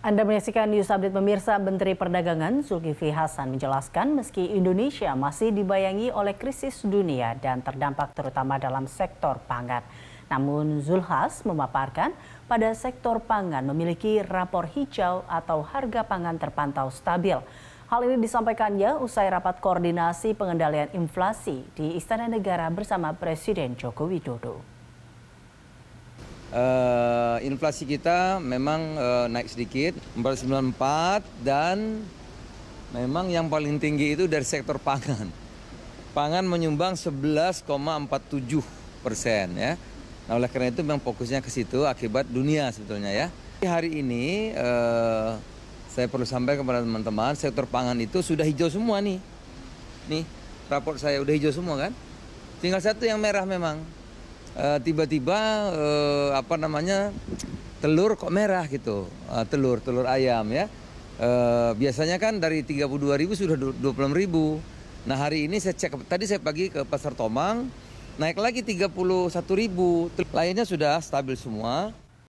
Anda menyaksikan news update pemirsa Menteri Perdagangan Zulkifli Hasan menjelaskan meski Indonesia masih dibayangi oleh krisis dunia dan terdampak terutama dalam sektor pangan. Namun Zulhas memaparkan pada sektor pangan memiliki rapor hijau atau harga pangan terpantau stabil. Hal ini disampaikannya usai rapat koordinasi pengendalian inflasi di Istana Negara bersama Presiden Joko Widodo. Uh Eh, inflasi kita memang uh, naik sedikit 494 dan memang yang paling tinggi itu dari sektor pangan. Pangan menyumbang 11,47 persen ya. Nah oleh karena itu memang fokusnya ke situ akibat dunia sebetulnya ya. Hari ini uh, saya perlu sampaikan kepada teman-teman sektor pangan itu sudah hijau semua nih. Nih rapor saya udah hijau semua kan. Tinggal satu yang merah memang Eh, tiba-tiba uh, uh, apa namanya telur kok merah gitu uh, telur telur ayam ya uh, biasanya kan dari ribu sudah ribu nah hari ini saya cek tadi saya pagi ke pasar Tomang naik lagi ribu lainnya sudah stabil semua